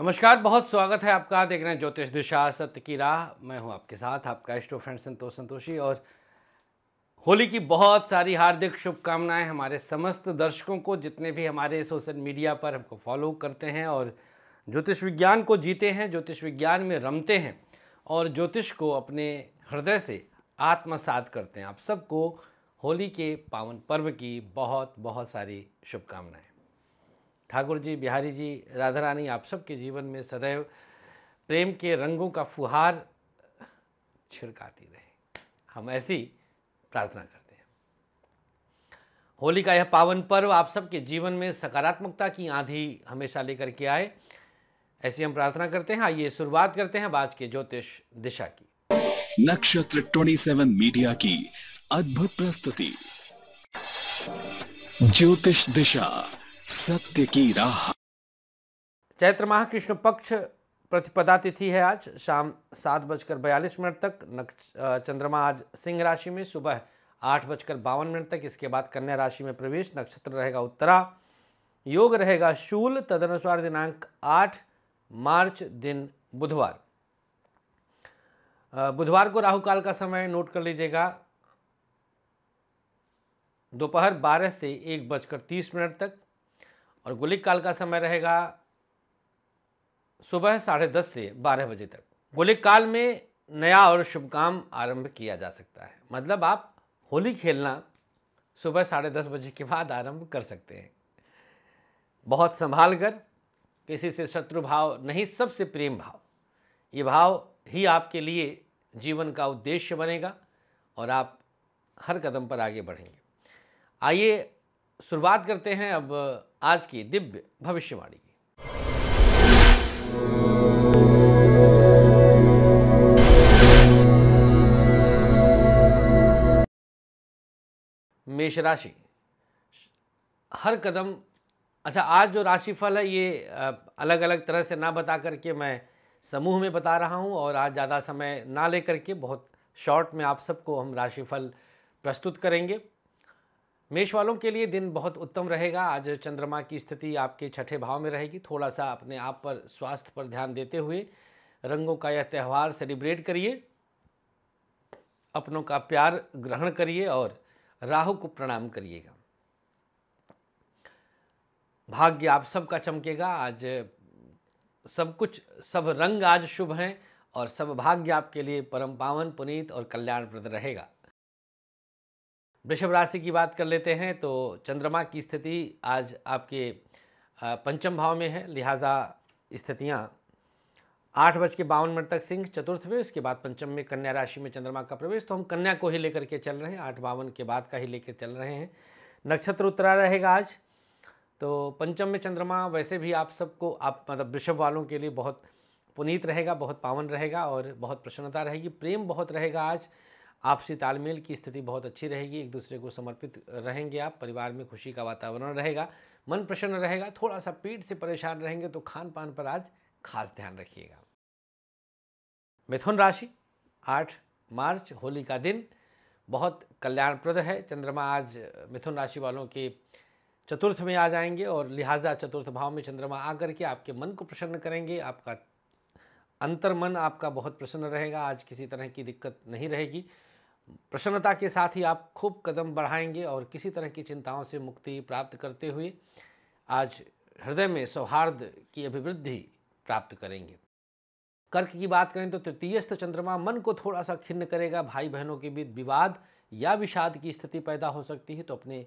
नमस्कार बहुत स्वागत है आपका देख रहे हैं ज्योतिष दिशा सत्य की राह मैं हूं आपके साथ आपका इष्टो फ्रेंड संतोष संतोषी और होली की बहुत सारी हार्दिक शुभकामनाएं हमारे समस्त दर्शकों को जितने भी हमारे सोशल मीडिया पर हमको फॉलो करते हैं और ज्योतिष विज्ञान को जीते हैं ज्योतिष विज्ञान में रमते हैं और ज्योतिष को अपने हृदय से आत्मसात करते हैं आप सबको होली के पावन पर्व की बहुत बहुत सारी शुभकामनाएं ठाकुर जी बिहारी जी राधा रानी आप सब के जीवन में सदैव प्रेम के रंगों का फुहार छिड़काती रहे हम ऐसी प्रार्थना करते हैं होली का यह पावन पर्व आप सबके जीवन में सकारात्मकता की आंधी हमेशा लेकर के आए ऐसी हम प्रार्थना करते हैं आइए शुरुआत करते हैं आज के ज्योतिष दिशा की नक्षत्र 27 मीडिया की अद्भुत प्रस्तुति ज्योतिष दिशा सत्य की राह चैत्र माह कृष्ण पक्ष प्रतिपदा तिथि है आज शाम सात बजकर बयालीस मिनट तक चंद्रमा आज सिंह राशि में सुबह आठ बजकर बावन मिनट तक इसके बाद कन्या राशि में प्रवेश नक्षत्र रहेगा उत्तरा योग रहेगा शूल तदनुसार दिनांक आठ मार्च दिन बुधवार बुधवार को राहु काल का समय नोट कर लीजिएगा दोपहर बारह से एक बजकर तीस मिनट तक और गोलिक काल का समय रहेगा सुबह साढ़े दस से बारह बजे तक गोलिक काल में नया और शुभ काम आरंभ किया जा सकता है मतलब आप होली खेलना सुबह साढ़े दस बजे के बाद आरंभ कर सकते हैं बहुत संभाल कर किसी से शत्रु भाव नहीं सबसे प्रेम भाव ये भाव ही आपके लिए जीवन का उद्देश्य बनेगा और आप हर कदम पर आगे बढ़ेंगे आइए शुरुआत करते हैं अब आज की दिव्य भविष्यवाणी की मेष राशि हर कदम अच्छा आज जो राशिफल है ये अलग अलग तरह से ना बता करके मैं समूह में बता रहा हूँ और आज ज़्यादा समय ना लेकर के बहुत शॉर्ट में आप सबको हम राशिफल प्रस्तुत करेंगे मेष वालों के लिए दिन बहुत उत्तम रहेगा आज चंद्रमा की स्थिति आपके छठे भाव में रहेगी थोड़ा सा अपने आप पर स्वास्थ्य पर ध्यान देते हुए रंगों का यह त्यौहार सेलिब्रेट करिए अपनों का प्यार ग्रहण करिए और राहु को प्रणाम करिएगा भाग्य आप सबका चमकेगा आज सब कुछ सब रंग आज शुभ हैं और सब भाग्य आपके लिए परम पावन पुनीत और कल्याणप्रद रहेगा वृषभ राशि की बात कर लेते हैं तो चंद्रमा की स्थिति आज आपके पंचम भाव में है लिहाजा स्थितियाँ आठ बज के बावन मिनट तक सिंह चतुर्थ में उसके बाद पंचम में कन्या राशि में चंद्रमा का प्रवेश तो हम कन्या को ही लेकर के चल रहे हैं आठ बावन के बाद का ही लेकर चल रहे हैं नक्षत्र उत्तरा रहेगा आज तो पंचम में चंद्रमा वैसे भी आप सबको आप मतलब वृषभ वालों के लिए बहुत पुनीत रहेगा बहुत पावन रहेगा और बहुत प्रसन्नता रहेगी प्रेम बहुत रहेगा आज आपसी तालमेल की स्थिति बहुत अच्छी रहेगी एक दूसरे को समर्पित रहेंगे आप परिवार में खुशी का वातावरण रहेगा मन प्रसन्न रहेगा थोड़ा सा पेट से परेशान रहेंगे तो खान पान पर आज खास ध्यान रखिएगा मिथुन राशि आठ मार्च होली का दिन बहुत कल्याणप्रद है चंद्रमा आज मिथुन राशि वालों के चतुर्थ में आ जाएंगे और लिहाजा चतुर्थ भाव में चंद्रमा आकर के आपके मन को प्रसन्न करेंगे आपका अंतर मन आपका बहुत प्रसन्न रहेगा आज किसी तरह की दिक्कत नहीं रहेगी प्रसन्नता के साथ ही आप खूब कदम बढ़ाएंगे और किसी तरह की चिंताओं से मुक्ति प्राप्त करते हुए आज हृदय में सौहार्द की अभिवृद्धि प्राप्त करेंगे कर्क की बात करें तो तृतीयस्थ चंद्रमा मन को थोड़ा सा खिन्न करेगा भाई बहनों के बीच विवाद या विषाद की स्थिति पैदा हो सकती है तो अपने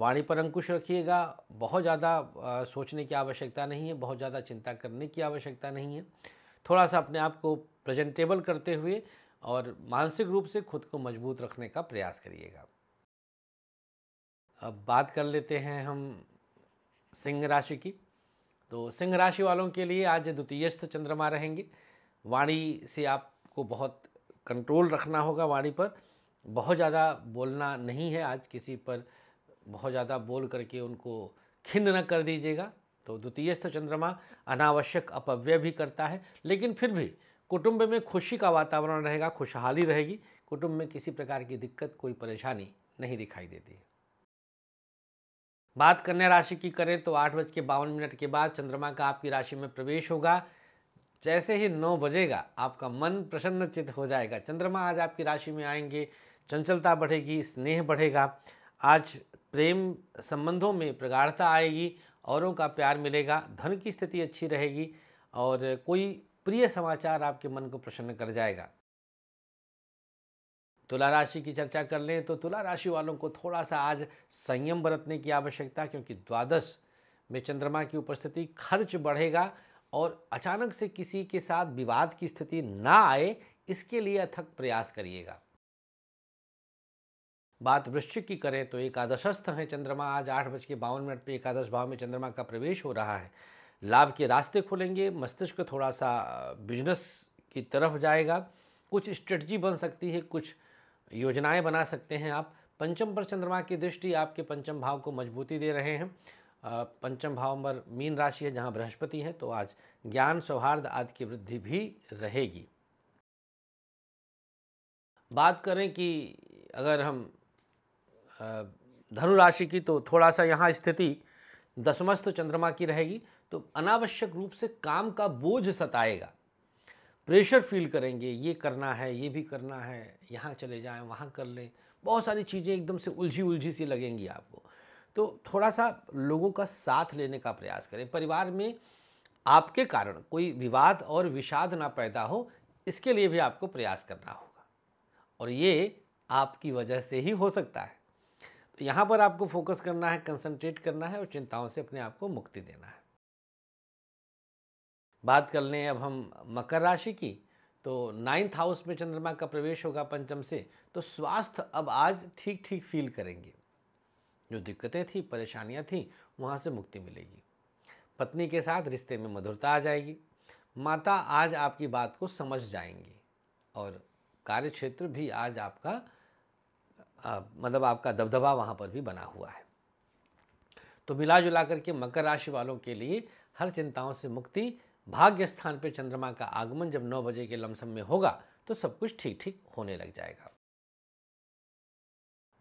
वाणी पर अंकुश रखिएगा बहुत ज़्यादा सोचने की आवश्यकता नहीं है बहुत ज़्यादा चिंता करने की आवश्यकता नहीं है थोड़ा सा अपने आप को प्रेजेंटेबल करते हुए और मानसिक रूप से खुद को मजबूत रखने का प्रयास करिएगा अब बात कर लेते हैं हम सिंह राशि की तो सिंह राशि वालों के लिए आज द्वितीयस्थ चंद्रमा रहेंगे वाणी से आपको बहुत कंट्रोल रखना होगा वाणी पर बहुत ज़्यादा बोलना नहीं है आज किसी पर बहुत ज़्यादा बोल करके उनको खिन्न न कर दीजिएगा तो द्वितीयस्थ चंद्रमा अनावश्यक अपव्यय भी करता है लेकिन फिर भी कुटुंब में खुशी का वातावरण रहेगा खुशहाली रहेगी कुटुंब में किसी प्रकार की दिक्कत कोई परेशानी नहीं दिखाई देती बात कन्या राशि की करें तो आठ बज के बावन मिनट के बाद चंद्रमा का आपकी राशि में प्रवेश होगा जैसे ही नौ बजेगा आपका मन प्रसन्न चित्त हो जाएगा चंद्रमा आज आपकी राशि में आएंगे चंचलता बढ़ेगी स्नेह बढ़ेगा आज प्रेम संबंधों में प्रगाढ़ता आएगी औरों का प्यार मिलेगा धन की स्थिति अच्छी रहेगी और कोई प्रिय समाचार आपके मन को प्रसन्न कर जाएगा तुला राशि की चर्चा कर लें तो तुला राशि वालों को थोड़ा सा आज संयम बरतने की आवश्यकता क्योंकि द्वादश में चंद्रमा की उपस्थिति खर्च बढ़ेगा और अचानक से किसी के साथ विवाद की स्थिति ना आए इसके लिए अथक प्रयास करिएगा बात वृश्चिक की करें तो एकादशस्थ है चंद्रमा आज आठ बज के बावन मिनट पर एकादश भाव में चंद्रमा का प्रवेश हो रहा है लाभ के रास्ते खोलेंगे मस्तिष्क थोड़ा सा बिजनेस की तरफ जाएगा कुछ स्ट्रेटजी बन सकती है कुछ योजनाएं बना सकते हैं आप पंचम पर चंद्रमा की दृष्टि आपके पंचम भाव को मजबूती दे रहे हैं पंचम भाव पर मीन राशि है जहाँ बृहस्पति है तो आज ज्ञान सौहार्द आदि की वृद्धि भी रहेगी बात करें कि अगर हम धनु राशि की तो थोड़ा सा यहाँ स्थिति दशमस्थ चंद्रमा की रहेगी तो अनावश्यक रूप से काम का बोझ सताएगा प्रेशर फील करेंगे ये करना है ये भी करना है यहाँ चले जाएँ वहाँ कर लें बहुत सारी चीज़ें एकदम से उलझी उलझी सी लगेंगी आपको तो थोड़ा सा लोगों का साथ लेने का प्रयास करें परिवार में आपके कारण कोई विवाद और विषाद ना पैदा हो इसके लिए भी आपको प्रयास करना होगा और ये आपकी वजह से ही हो सकता है तो यहाँ पर आपको फोकस करना है कंसंट्रेट करना है और चिंताओं से अपने आप को मुक्ति देना है बात कर लें अब हम मकर राशि की तो नाइन्थ हाउस में चंद्रमा का प्रवेश होगा पंचम से तो स्वास्थ्य अब आज ठीक ठीक फील करेंगे जो दिक्कतें थी परेशानियां थी वहाँ से मुक्ति मिलेगी पत्नी के साथ रिश्ते में मधुरता आ जाएगी माता आज आपकी बात को समझ जाएंगी और कार्य क्षेत्र भी आज आपका आ, मतलब आपका दबदबा वहाँ पर भी बना हुआ है तो मिला जुला करके मकर राशि वालों के लिए हर चिंताओं से मुक्ति भाग्य स्थान पर चंद्रमा का आगमन जब नौ बजे के लमसम में होगा तो सब कुछ ठीक ठीक होने लग जाएगा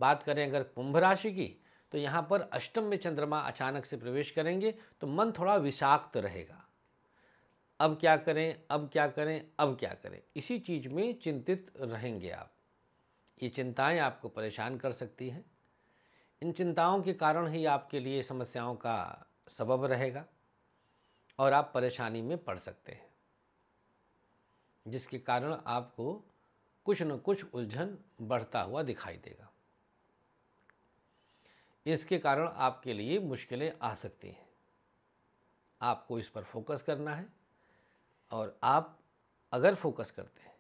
बात करें अगर कुंभ राशि की तो यहाँ पर अष्टम में चंद्रमा अचानक से प्रवेश करेंगे तो मन थोड़ा विषाक्त रहेगा अब क्या करें अब क्या करें अब क्या करें इसी चीज़ में चिंतित रहेंगे आप ये चिंताएं आपको परेशान कर सकती हैं इन चिंताओं के कारण ही आपके लिए समस्याओं का सबब रहेगा और आप परेशानी में पड़ सकते हैं जिसके कारण आपको कुछ न कुछ उलझन बढ़ता हुआ दिखाई देगा इसके कारण आपके लिए मुश्किलें आ सकती हैं आपको इस पर फोकस करना है और आप अगर फोकस करते हैं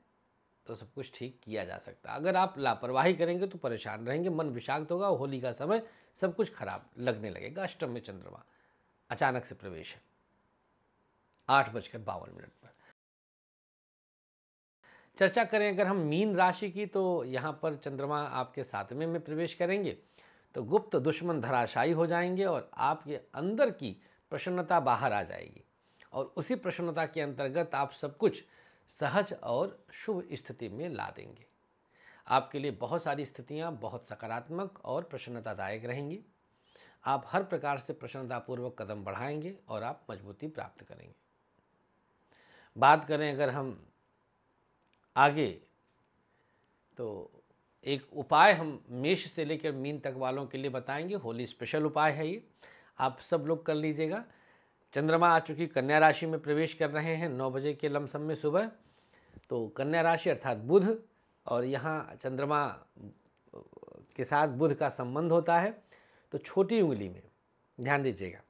तो सब कुछ ठीक किया जा सकता है अगर आप लापरवाही करेंगे तो परेशान रहेंगे मन विषाक्त होगा होली का समय सब कुछ खराब लगने लगेगा अष्टम में चंद्रमा अचानक से प्रवेश है आठ बजकर बावन मिनट पर चर्चा करें अगर हम मीन राशि की तो यहाँ पर चंद्रमा आपके सातवें में प्रवेश करेंगे तो गुप्त दुश्मन धराशायी हो जाएंगे और आपके अंदर की प्रसन्नता बाहर आ जाएगी और उसी प्रसन्नता के अंतर्गत आप सब कुछ सहज और शुभ स्थिति में ला देंगे आपके लिए बहुत सारी स्थितियाँ बहुत सकारात्मक और प्रसन्नतादायक रहेंगी आप हर प्रकार से प्रसन्नतापूर्वक कदम बढ़ाएंगे और आप मजबूती प्राप्त करेंगे बात करें अगर हम आगे तो एक उपाय हम मेष से लेकर मीन तक वालों के लिए बताएंगे होली स्पेशल उपाय है ये आप सब लोग कर लीजिएगा चंद्रमा आ चुकी कन्या राशि में प्रवेश कर रहे हैं नौ बजे के लमसम में सुबह तो कन्या राशि अर्थात बुध और यहाँ चंद्रमा के साथ बुध का संबंध होता है तो छोटी उंगली में ध्यान दीजिएगा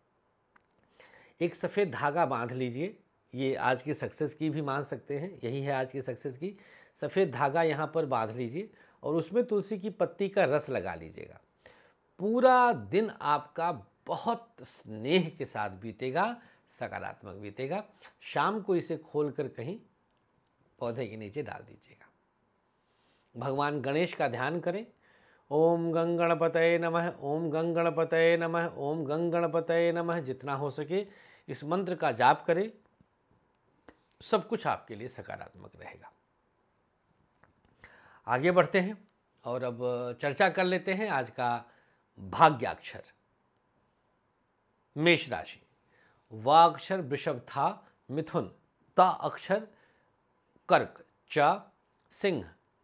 एक सफ़ेद धागा बांध लीजिए ये आज की सक्सेस की भी मान सकते हैं यही है आज की सक्सेस की सफ़ेद धागा यहाँ पर बांध लीजिए और उसमें तुलसी की पत्ती का रस लगा लीजिएगा पूरा दिन आपका बहुत स्नेह के साथ बीतेगा सकारात्मक बीतेगा शाम को इसे खोल कर कहीं पौधे के नीचे डाल दीजिएगा भगवान गणेश का ध्यान करें ओम गंग गणपतये नमः ओम गंग गणपतये नमः ओम गंग गणपतये नमः जितना हो सके इस मंत्र का जाप करें सब कुछ आपके लिए सकारात्मक रहेगा आगे बढ़ते हैं और अब चर्चा कर लेते हैं आज का भाग्याक्षर मेष राशि व अक्षर वृषभ था मिथुन ता अक्षर कर्क च सिंह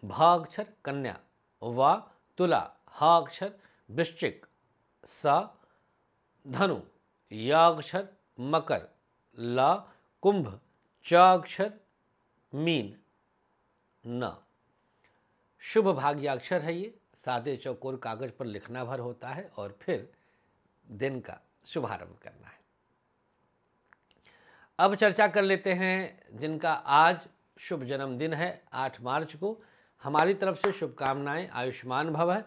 भाक्षर कन्या व तुला हाक्षर अक्षर वृश्चिक स धनु याक्षर मकर ल कुंभ चाक्षर मीन न शुभ भाग्य अक्षर है ये सादे चौकोर कागज पर लिखना भर होता है और फिर दिन का शुभारंभ करना है अब चर्चा कर लेते हैं जिनका आज शुभ जन्मदिन है आठ मार्च को हमारी तरफ से शुभकामनाएं आयुष्मान भव है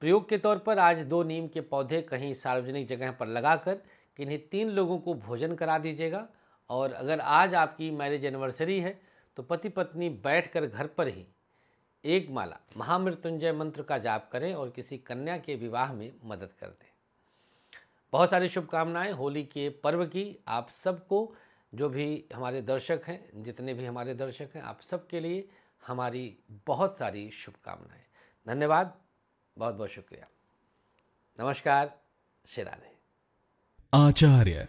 प्रयोग के तौर पर आज दो नीम के पौधे कहीं सार्वजनिक जगह पर लगाकर किन्हीं तीन लोगों को भोजन करा दीजिएगा और अगर आज आपकी मैरिज एनिवर्सरी है तो पति पत्नी बैठकर घर पर ही एक माला महामृत्युंजय मंत्र का जाप करें और किसी कन्या के विवाह में मदद कर दें बहुत सारी शुभकामनाएं होली के पर्व की आप सबको जो भी हमारे दर्शक हैं जितने भी हमारे दर्शक हैं आप सबके लिए हमारी बहुत सारी शुभकामनाएं धन्यवाद बहुत बहुत शुक्रिया नमस्कार श्री राधे आचार्य